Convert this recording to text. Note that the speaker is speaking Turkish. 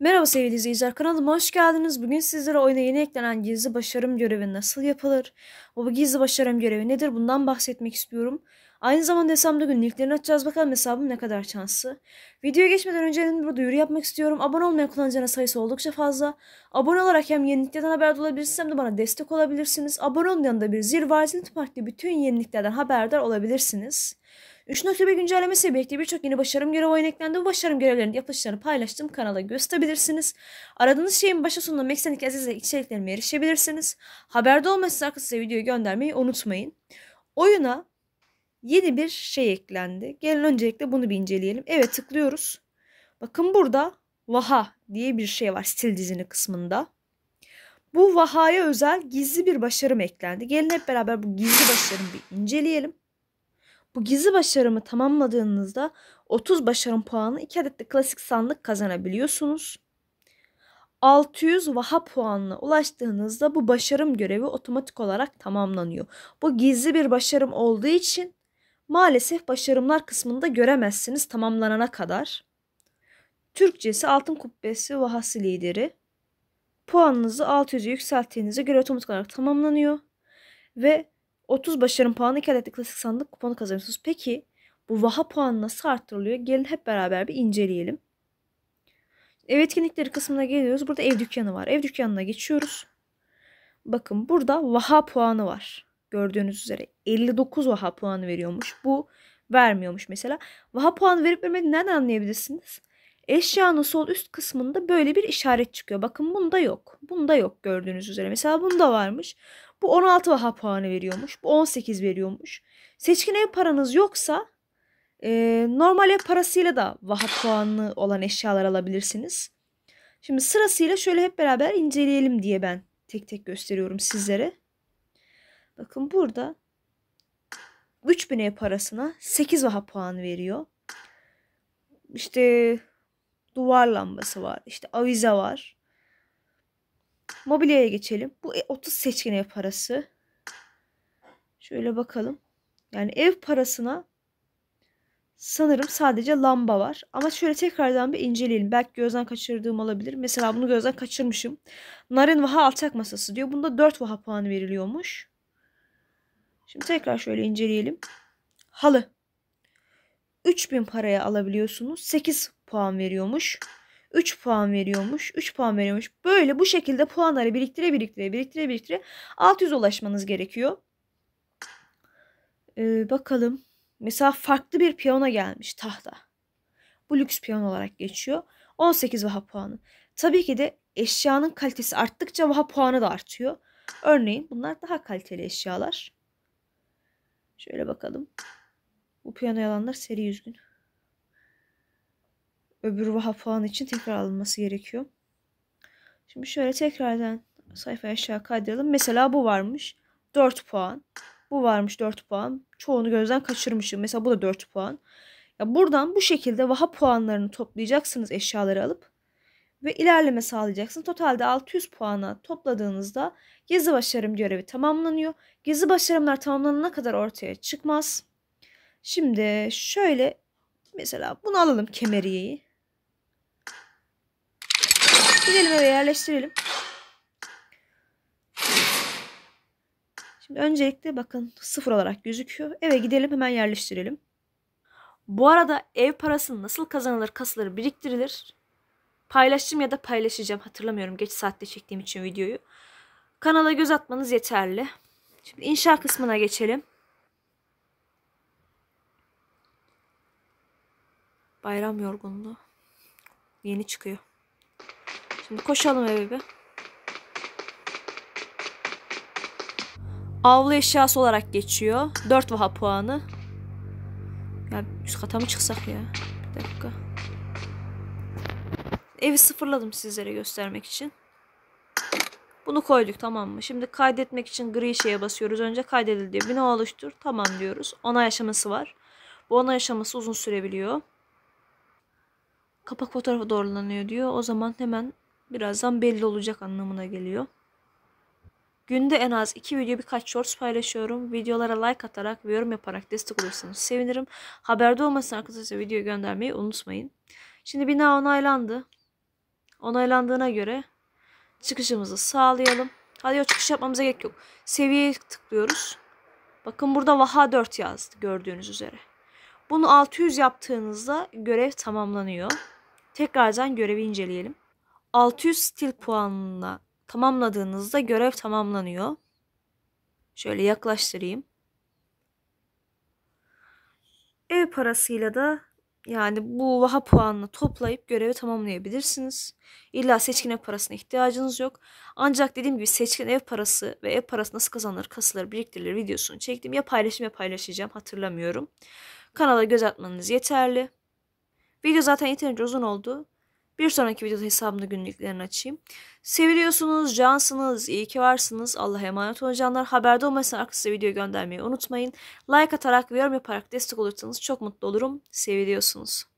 Merhaba sevgili izleyiciler kanalıma hoş geldiniz. Bugün sizlere oyuna yeni eklenen gizli başarım görevi nasıl yapılır? Bu gizli başarım görevi nedir? Bundan bahsetmek istiyorum. Aynı zamanda hesabımda günlüklerini açacağız. Bakalım hesabım ne kadar şanslı. Videoya geçmeden önce elimde bir duyuru yapmak istiyorum. Abone olmayan kullanıcının sayısı oldukça fazla. Abone olarak hem yeniliklerden haberdar olabilirsiniz hem de bana destek olabilirsiniz. Abone olmayan da bir zil var. Zil bütün yeniliklerden haberdar olabilirsiniz. 3.1 güncellemesi birlikte birçok yeni başarım görevi oyun eklendi. Bu başarım görevlerinin yapılışlarını paylaştığım kanala gösterebilirsiniz. Aradığınız şeyin başa sonunda Meksenik Aziz'e içeriklerime erişebilirsiniz. Haberde olması hakkında size video göndermeyi unutmayın. Oyuna yeni bir şey eklendi. Gelin öncelikle bunu bir inceleyelim. Evet tıklıyoruz. Bakın burada Vaha diye bir şey var stil dizini kısmında. Bu Vaha'ya özel gizli bir başarım eklendi. Gelin hep beraber bu gizli başarımı bir inceleyelim. Bu gizli başarımı tamamladığınızda 30 başarım puanı 2 adet de klasik sandık kazanabiliyorsunuz. 600 vaha puanına ulaştığınızda bu başarım görevi otomatik olarak tamamlanıyor. Bu gizli bir başarım olduğu için maalesef başarımlar kısmında göremezsiniz tamamlanana kadar. Türkçesi Altın Kubbesi Vahası Lideri. Puanınızı 600'e yükselttiğinizde göre otomatik olarak tamamlanıyor. Ve 30 başarım puanı 2 adet klasik sandık kuponu kazanıyorsunuz. Peki bu vaha puanı nasıl arttırılıyor? Gelin hep beraber bir inceleyelim. Ev etkinlikleri kısmına geliyoruz. Burada ev dükkanı var. Ev dükkanına geçiyoruz. Bakın burada vaha puanı var. Gördüğünüz üzere 59 vaha puanı veriyormuş. Bu vermiyormuş mesela. Vaha puanı verip vermediğini nereden anlayabilirsiniz? Eşyanın sol üst kısmında böyle bir işaret çıkıyor. Bakın bunda yok. Bunda yok gördüğünüz üzere. Mesela bunda varmış. Bu 16 vaha puanı veriyormuş. Bu 18 veriyormuş. Seçkin ev paranız yoksa e, normal ev parasıyla da vaha puanlı olan eşyalar alabilirsiniz. Şimdi sırasıyla şöyle hep beraber inceleyelim diye ben tek tek gösteriyorum sizlere. Bakın burada 3000 ev parasına 8 vaha puan veriyor. İşte Duvar lambası var. İşte avize var. Mobilyaya geçelim. Bu 30 e, seçkin ev parası. Şöyle bakalım. Yani ev parasına sanırım sadece lamba var. Ama şöyle tekrardan bir inceleyelim. Belki gözden kaçırdığım olabilir. Mesela bunu gözden kaçırmışım. Narin vaha alçak masası diyor. Bunda 4 vaha puanı veriliyormuş. Şimdi tekrar şöyle inceleyelim. Halı. 3000 paraya alabiliyorsunuz. 8 puan veriyormuş. 3 puan veriyormuş. 3 puan veriyormuş. Böyle bu şekilde puanları biriktire biriktire biriktire biriktire 600 ulaşmanız gerekiyor. Ee, bakalım. Mesela farklı bir piyano gelmiş tahta. Bu lüks piyano olarak geçiyor. 18 vaha puanı. Tabii ki de eşyanın kalitesi arttıkça vaha puanı da artıyor. Örneğin bunlar daha kaliteli eşyalar. Şöyle bakalım. Bu piyano yalanlar seri yüzgün. Öbür vaha falan için tekrar alınması gerekiyor. Şimdi şöyle tekrardan sayfa aşağı kaydıralım. Mesela bu varmış. 4 puan. Bu varmış 4 puan. Çoğunu gözden kaçırmışım. Mesela bu da 4 puan. Ya buradan bu şekilde vaha puanlarını toplayacaksınız eşyaları alıp ve ilerleme sağlayacaksınız. Totalde 600 puana topladığınızda gezi başarım görevi tamamlanıyor. Gezi başarımlar tamamlanana kadar ortaya çıkmaz. Şimdi şöyle mesela bunu alalım kemeriyeyi. Gidelim eve yerleştirelim. Şimdi öncelikle bakın sıfır olarak gözüküyor. Eve gidelim hemen yerleştirelim. Bu arada ev parasını nasıl kazanılır kasları biriktirilir. Paylaştım ya da paylaşacağım hatırlamıyorum geç saatte çektiğim için videoyu. Kanala göz atmanız yeterli. Şimdi inşa kısmına geçelim. Bayram yorgunluğu. Yeni çıkıyor. Şimdi koşalım eve bir. Avlu eşyası olarak geçiyor. 4 vaha puanı. Ya üst kata mı çıksak ya? Bir dakika. Evi sıfırladım sizlere göstermek için. Bunu koyduk tamam mı? Şimdi kaydetmek için gri şeye basıyoruz. Önce kaydedil diyor. Bir oluştur? Tamam diyoruz. Ona yaşaması var. Bu ona yaşaması uzun sürebiliyor kapak fotoğrafı doğrulanıyor diyor. O zaman hemen birazdan belli olacak anlamına geliyor. Günde en az iki video birkaç shorts paylaşıyorum. Videolara like atarak ve yorum yaparak destek olursanız sevinirim. Haberde olmasın arkadaşlar video göndermeyi unutmayın. Şimdi bina onaylandı. Onaylandığına göre çıkışımızı sağlayalım. Hadi o çıkış yapmamıza gerek yok. Seviyeye tıklıyoruz. Bakın burada Vaha 4 yazdı gördüğünüz üzere. Bunu 600 yaptığınızda görev tamamlanıyor. Tekrardan görevi inceleyelim. 600 stil puanına tamamladığınızda görev tamamlanıyor. Şöyle yaklaştırayım. Ev parasıyla da yani bu vaha puanını toplayıp görevi tamamlayabilirsiniz. İlla seçkin ev parasına ihtiyacınız yok. Ancak dediğim gibi seçkin ev parası ve ev parası nasıl kazanılır, kasılır, biriktirilir videosunu çektim. Ya paylaşım ya paylaşacağım hatırlamıyorum. Kanala göz atmanız yeterli. Video zaten yeterince uzun oldu. Bir sonraki videoda hesabımda günlüklerini açayım. Seviyorsunuz, cansınız, iyi ki varsınız. Allah'a emanet olun canlar. Haberde olmasına arkası video göndermeyi unutmayın. Like atarak ve yorum yaparak destek olursanız çok mutlu olurum. Seviyorsunuz.